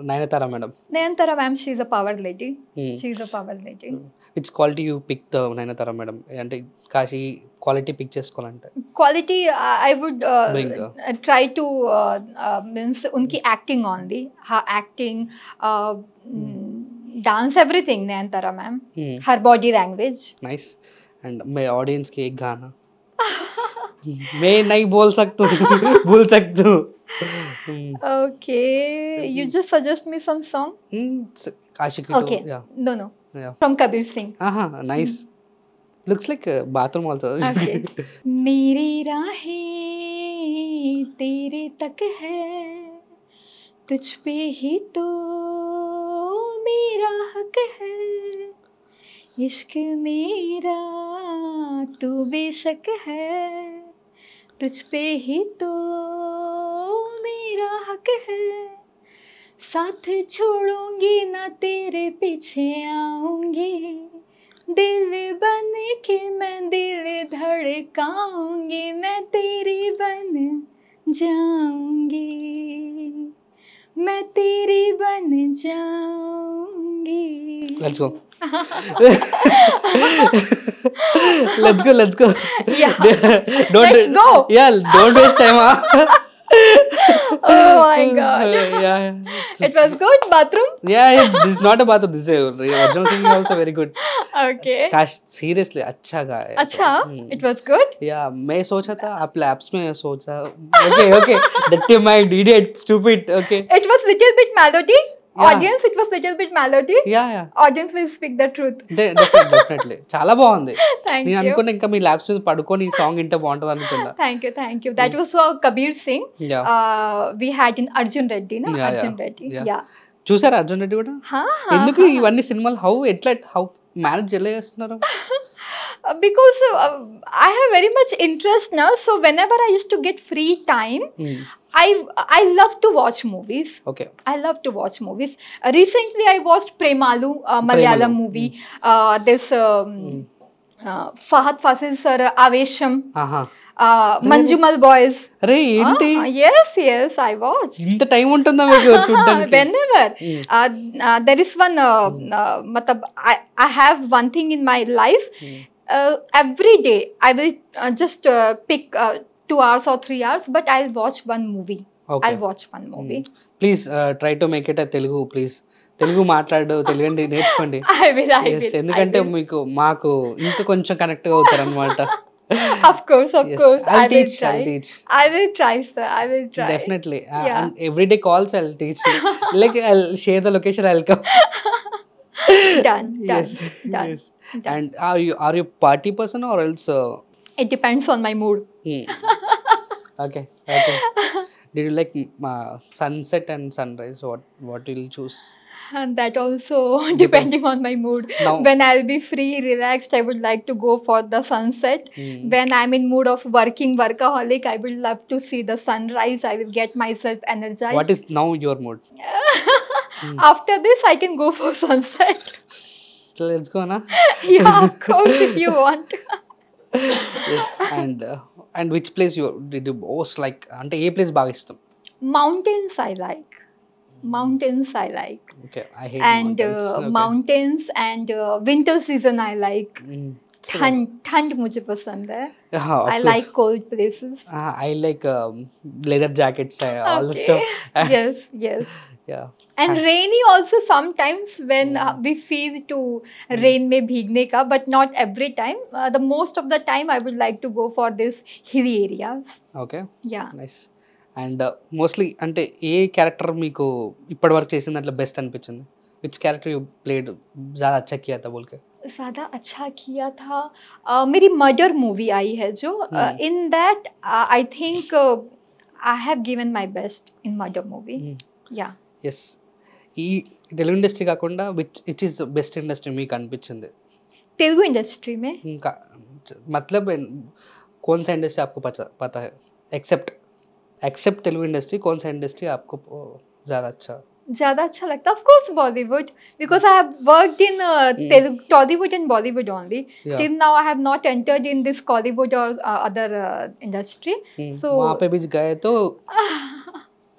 Nayantara, madam. Nayantara, ma'am, she's a power lady. She's a power lady. Which quality you pick the Nayanthara madam అంటే కాశీ quality pick చేసుకోవాలంటే quality I would try to means ఉన్కి acting on హా acting dance everything Nayanthara ma'am her body language nice and मेरे audience के एक गाना मैं नहीं बोल सकता बोल सकता okay you just suggest me some song Aashiqui okay no no yeah. From Kabir Singh. Aha, nice. mm. Looks like a bathroom also. Okay. meri raahe tere tak hai tujh pe hi to mera haq hai ishq mera tu beshak hai तुझ पे ही तो मेरा हक है साथ छोड़ूंगी ना तेरे पीछे आऊंगी दिल बन के मैं दिल धड़काऊंगी मैं तेरी बन जाऊंगी मैं तेरी बन जाऊंगी let's go let's go let's go don't go let's don't waste time waste oh my god. yeah, yeah. Just, it was good bathroom. yeah, yeah, this is not a bathroom. This is a original thing also very good. Okay. Gosh, seriously, अच्छा गाया. अच्छा. Hmm. It was good. Yeah, मैं सोचा था आप labs में सोचा. Okay, okay. Dirty mind, idiot, stupid. Okay. It was little bit melody. Audience it was little bit melody yeah yeah audience will speak the truth definitely చాలా బాగుంది నేను అనుకున్నా ఇంకా మీ ల్యాప్స్ మీద పడుకొని ఈ సాంగ్ ఇంటే బాగుంటది అనుకున్నా thank you thank you that was for Kabir Singh we had in Arjun Reddy నా అర్జున్ రెడ్డి యా చూసారా అర్జున్ రెడ్డి కూడా ఎందుకు ఇవన్నీ సినిమాలు హౌ ఎట్లా హౌ మేనేజ్ ఎలా చేస్తున్నారు because I have very much interest నా so whenever I use to get free time I I love to watch movies okay I love to watch movies recently I watch Premalu Malayalam movie this Fahadh Faasil sir Aavesham Manjummel boys అరే ఏంటి yes yes i watch ఇంత time ఉంటుందా మీకు చూడడానికి whenever there is one uh, matlab I, i have one thing in my life uh, every day i will uh, just uh, pick uh, two hours or three hours, but I'll watch one movie. Okay. I'll watch one movie. Mm. Please uh, try to make it a Telugu, please. Telugu Telugu మాట్లాడు తెలుగు నేర్చుకోండి ఎందుకంటే మీకు మాకు ఇంకా కొంచెం connect అవుతారు అనమాట of course of yes. course i'll I teach of try. i'll teach i will try sir i will try definitely uh, yeah. and every day calls i'll teach like i'll share the location i'll come done done yes. done yes done. and are you are you party person or else uh, it depends on my mood okay. Okay. Did you like uh, sunset and sunrise? What What you'll choose? And that also Depends. depending on my mood. Now, when I'll be free, relaxed, I would like to go for the sunset. Hmm. When I'm in mood of working, workaholic, I would love to see the sunrise. I will get myself energized. What is now your mood? Hmm. After this, I can go for sunset. Let's go, na? yeah, of course, if you want. yes, and. Uh, and which place you did most like అంటే ఏ place బాగా ఇష్టం mountains I like mountains I like and mountains and winter season I like ठंड ठंड मुझे पसंद है I like cold places I like leather jackets all stuff yes yeah and, and rainy also sometimes when uh, we feel to mm. rain mein bhigne ka but not every time uh, the most of the time i would like to go for this hilly areas okay yeah nice and and mostly అంటే ఏ character మీకు ఇప్పటివరకు చేసిన దాంట్లో best అనిపించింది which character you played ज़्यादा अच्छा किया था बोल के ज़्यादा अच्छा किया था uh, मेरी मर्डर मूवी आई है जो in that I think I have given my best in murder movie या ఎస్ ఈ తెలుగు ఇండస్ట్రీ కాకుండా which it is best industry మీకు అనిపించింది తెలుగు इंडस्ट्री में का मतलब कौन सा इंडस्ट्री आपको पता पता है एक्सेप्ट एक्सेप्ट तेलुगु इंडस्ट्री कौन सा इंडस्ट्री आपको ज़्यादा अच्छा ज़्यादा अच्छा लगता of course Bollywood because I have worked in Telugu Tollywood and Bollywood only till now I have not entered in this Kollywood और अदर इंडस्ट्री सो वहां पे भी गए तो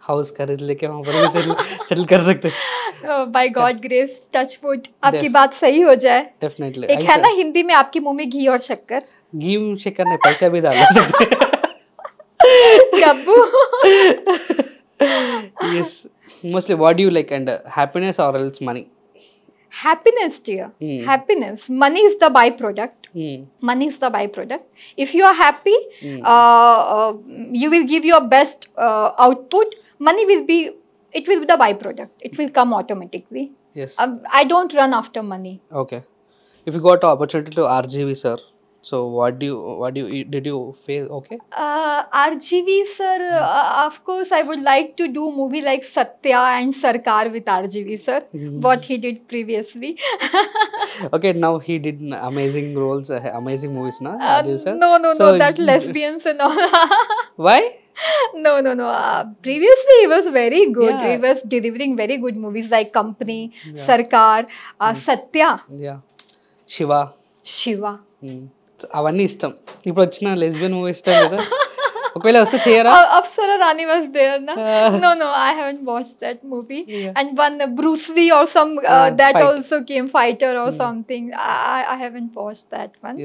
हाउस खरीद लेके वहाँ पर भी सेटल सेटल कर सकते by God grace touch wood आपकी बात सही हो जाए डेफिनेटली एक है ना हिंदी में आपके मुंह में घी और शक्कर घी शक्कर नहीं पैसा भी डाल सकते yes mostly what do you like and uh, happiness or else money happiness dear mm. happiness money is the byproduct mm. money is the byproduct if you are happy mm. uh, uh, you will give your best output money will be it will be the byproduct. It will come automatically. Yes. Um, I don't run after money. Okay. If you got opportunity to RGV sir, so what do you what do you did you face? Okay. Uh, RGV sir, uh, of course, I would like to do movie like Satya and Sarkar with RGV sir, mm. what he did previously. okay, now he did amazing roles, amazing movies, na? Uh, no, no, so, no, that lesbians and all. why? no, no, no. Uh, previously, he was very good. Yeah. He was delivering very good movies like Company, yeah. Sarkar, uh, mm. Satya. Yeah. Shiva. Shiva. అవన్నీ ఇష్టం ఇప్పుడు వచ్చిన lesbian movie ఇష్టం కదా ఒకవేళ వస్తే చేయరా Apsara was there నా no no I haven't watch that movie and one Bruce Lee or some that also came fighter or something I I haven't watch that one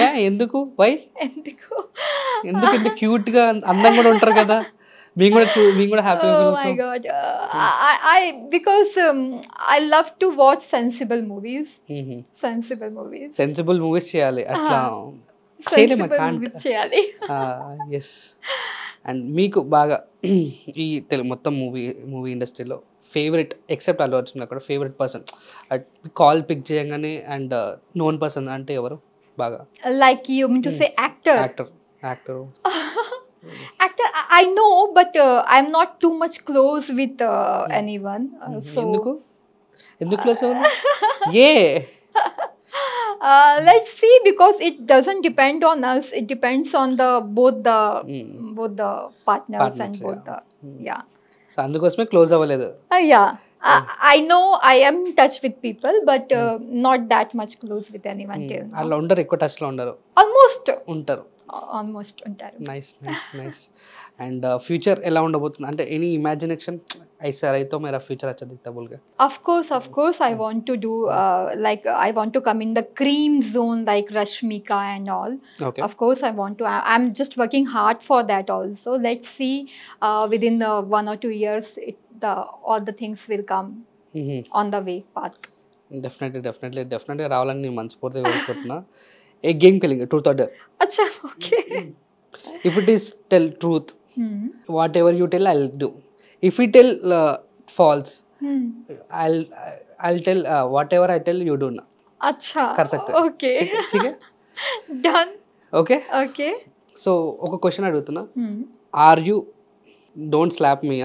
yeah ఎందుకు వై ఎందుకు ఎందుకు ఇంత క్యూట్ గా అందంగా కూడా ఉంటారు కదా being good at being good at happy oh my god uh, I, I because um, i love to watch sensible movies sensible movies sensible movies uh-huh. atla చేయాలి ఎస్ అండ్ మీకు బాగా ఈ తెలుగు మొత్తం మూవీ మూవీ ఇండస్ట్రీలో favourite except Allu Arjun అక్కడ favourite person call pick చేయగానే and known person అంటే ఎవరు బాగా like you mean to say actor actor actor actor I know but am not too much close with anyone so ఎందుకు ఎందుకు close ఏ let's see because it doesn't depend on us it depends on the both the mm. both the partners, partners and both the mm. yeah so andukosme close avaledu uh, yeah I, I know I am in touch with people, but uh, mm. not that much close with anyone mm. till now. Are you in touch with anyone? Almost. Untaru. Almost ఉంటారు nice nice nice and future ఎలా ఉండబోతుంది అంటే any imagination ऐसा रहे तो मेरा future अच्छा दिखता बोल के of course of course I want to do like I want to come in the cream zone like Rashmika and all of course I want to I am just working hard for that also let's see with in one और two years the all the things will come mm -hmm. on the way path definitely definitely definitely రావాలని మనస్ఫూర్తిగా కోరుకుంటున్నా एक game खेलेंगे truth or dare अच्छा okay if it is tell truth whatever you tell I do if you tell false I I tell whatever I tell you do ना अच्छा कर सकते ओके ठीक है डन ఓకే ఓకే సో ఒక question అడుగుతున్నా are you don't slap me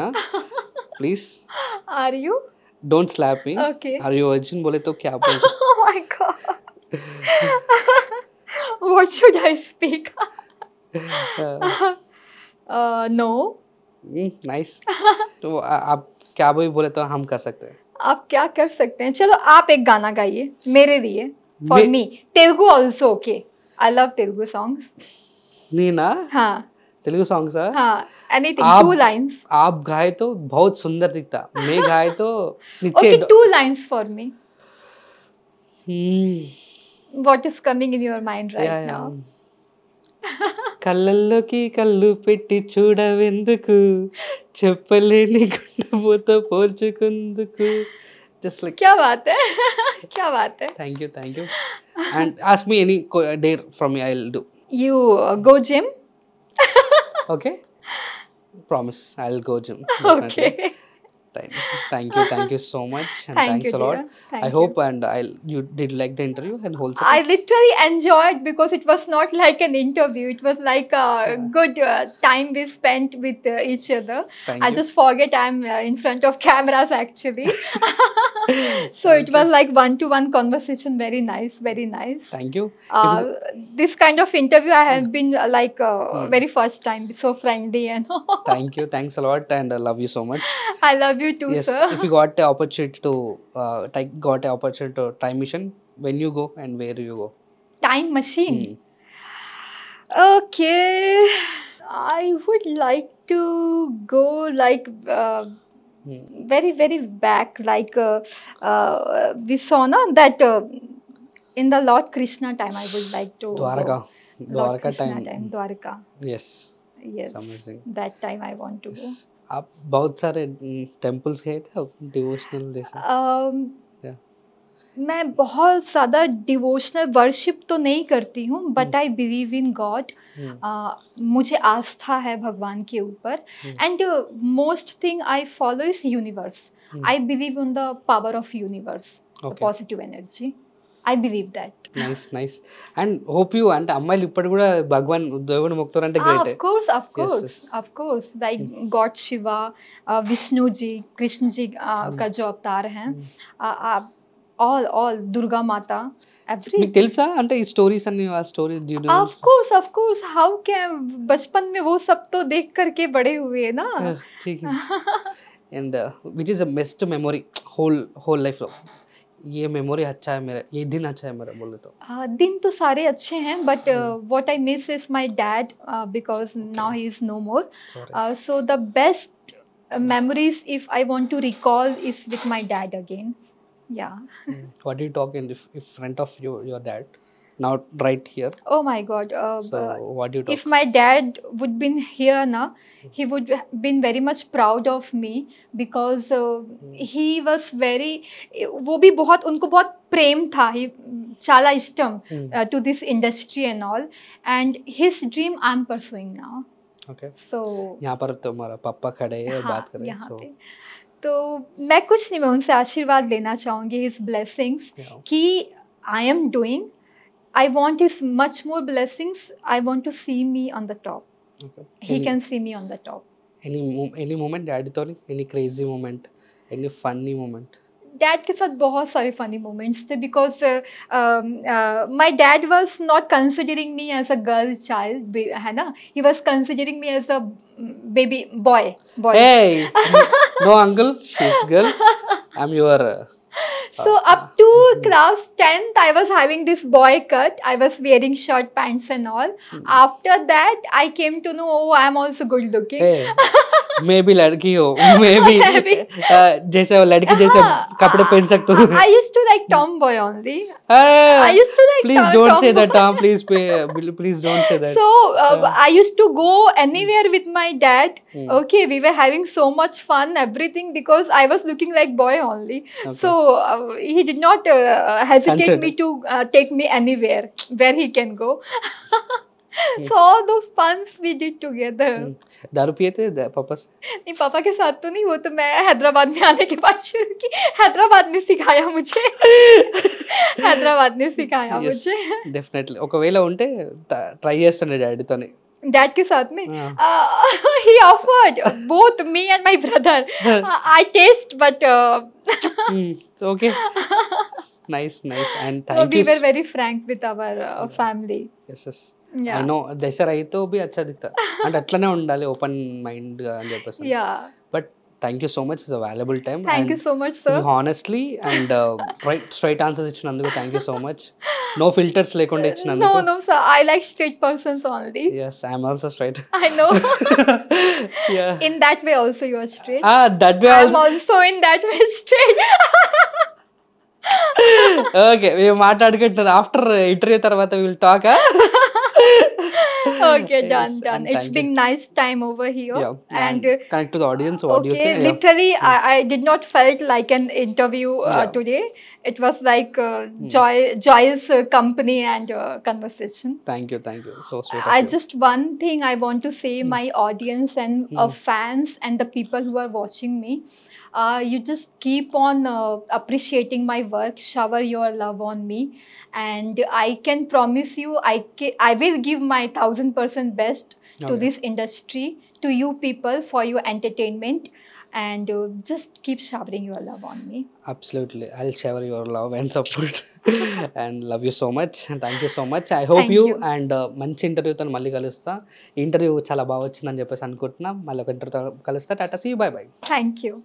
please are you don't slap me are you virgin బోలే తో క్యా బోల్ my God what should I speak? uh, uh, no. Nice hmm, तो आ, आप क्या भी बोले तो हम कर सकते हैं आप क्या कर सकते हैं चलो आप एक गाना गाइए मेरे लिए for me Telugu also okay I love Telugu songs नहीं ना हाँ तेलुगु सॉन्ग्स हाँ एनीथिंग टू लाइंस आप गाए तो बहुत सुंदर दिखता मैं गाए तो नीचे okay two lines for me what is coming in your mind right yeah, yeah. now కళ్ళల్లోకి కళ్ళు పెట్టి చూడవెందుకు చెప్పలేని గుండెపోత పోల్చుకుందుకు జస్ట్ లైక్ క్యా బాత్ హై క్యా బాత్ హై thank you thank you and ask me any dare from you I will do you go gym okay promise I will go gym okay Thank, thank you, thank you so much, and thank thanks you, a lot. Thank I you. hope and I you did like the interview and also. I literally enjoyed because it was not like an interview; it was like a yeah. good uh, time we spent with uh, each other. Thank I you. just forget I'm uh, in front of cameras actually, so it was like one-to-one -one conversation. Very nice, very nice. Thank you. Uh, this kind of interview I have mm. been uh, like uh, mm. very first time, so friendly and. thank you, thanks a lot, and I love you so much. I love love you too, yes, sir. if you got the opportunity to uh, got the opportunity to time machine, when you go and where you go? Time machine. Hmm. Okay, I would like to go like. Uh, hmm. very very back like uh, uh, we saw na that uh, in the Lord Krishna time, I would like to. Dwaraka. Dwaraka time. time. Dwaraka. Yes. Yes. amazing. That time I want to yes. go. आप बहुत सारे temples गए थे devotional जैसे um, मैं बहुत ज़्यादा devotional worship तो नहीं करती हूँ but I believe in God मुझे आस्था है भगवान के ऊपर and most thing I follow is universe I believe in the power of universe positive energy I believe that nice nice and hope you అంటే అమ్మాయిలు ఇప్పుడు కూడా భగవాన్ దేవుడు మొక్కుతారు అంటే great of course of course of course like God Shiva Vishnu ji Krishna ji का जो अवतार हैं ఆల్ ఆల్ దుర్గా మాత మీకు తెలుసా అంటే ఈ స్టోరీస్ అన్ని ఆ stories of course of course how क्या बचपन में वो सब तो देख करके बड़े हुए ना ठीक है and which is the best memory whole whole life లో ये मेमोरी अच्छा है मेरा ये दिन अच्छा है मेरा बोले तो आ, दिन तो सारे अच्छे हैं but what I miss is my dad because now he is no more so the best memories if I want to recall is with my dad again या what do talk in if front of your your dad now right here. Oh my God. Uh, so what do you talk? If my dad would been here now, he would been very much proud of me because uh, he was very, wo bhi bahut unko bahut प्रेम था ही चाला इस्टम to this industry and all and his dream I am pursuing now okay so यहां पर तुम्हारा पापा खड़े हैं बात कर रहे हैं सो तो मैं कुछ नहीं मैं उनसे आशीर्वाद लेना चाहूंगी हिज ब्लेसिंग्स कि I am doing I want his much more blessings. I want to see me on the top. He can see me on the top. Any any moment, Dad any crazy moment, any funny moment. Dad ke saath bahut sare funny moments because uh, um, uh, my dad was not considering me as a girl child, He was considering me as a mm, baby boy. Hey, no uncle, she's girl. I'm your. Uh, so uh, up to uh, mm-hmm. class 10th, I was having this boy cut. I was wearing short pants and all. Mm-hmm. After that, I came to know, oh, I'm also good looking. Hey. Maybe ladki ho. Maybe. Jaise ladki jaise kapde pehn sakte I used to like tomboy only. I used to like Please don't say that Tom. Please, please don't say that. So, uh, I used to go anywhere with my dad. okay we were having so much fun everything because i was looking like boy only okay. so uh, he did not uh, hesitate Answered. me to uh, take me anywhere where he can go so all those funs we did together दारू पिए थे पापा से नहीं पापा के साथ तो नहीं वो तो मैं हैदराबाद में आने के बाद शुरू की हैदराबाद ने सिखाया मुझे हैदराबाद ने सिखाया yes, मुझे डेफिनेटली ఒకవేళ ఉంటే ట్రై చేస్తుండే డాడీతోనే डैड के साथ में ही afforded both me and my brother I test but okay nice nice and thank no, we you were very frank with our uh, yeah. family yes yes I know దశ రైతో B అచ్చా దిక్తా అంటే అట్లనే ఉండాలి ఓపెన్ మైండ్ అని చెప్పేసి but thank you so much is available time thank you so much sir honestly and right straight answers ఇచ్చినందుకు thank you so much no filters లేకుండా ఇచ్చినందుకు no no sir I like straight persons only yes i am also straight i know yeah in that way also you are straight ah that way i'm also also in that way straight okay మేము మాట్లాడుకుంటున్నారు after interview తర్వాత వీళ్ళు talk okay, done, done. It's been nice time over here. Yeah, and, uh, connect to the audience. What okay, say? literally, yeah. Hmm. I, I did not felt like an interview uh, yeah. today. It was like uh, mm. joy, joyous uh, company and uh, conversation. Thank you, thank you. So sweet. I you. just one thing I want to say, mm. my audience and mm. fans and the people who are watching me. Uh, you just keep on uh, appreciating my work shower your love on me and i can promise you i i will give my 1000% best okay. to this industry to you people for your entertainment and uh, just keep showering your love on me absolutely i'll shower your love and support and love you so much. Thank you so much. I hope you and uh, మంచి ఇంటర్వ్యూతో మళ్ళీ కలుస్తా interview chala బాగా వచ్చిందని చెప్పేసి అనుకుంటున్నా మళ్ళీ ఒక ఇంటర్వ్యూతో కలుస్తా టాటా సీ బాయ్ బాయ్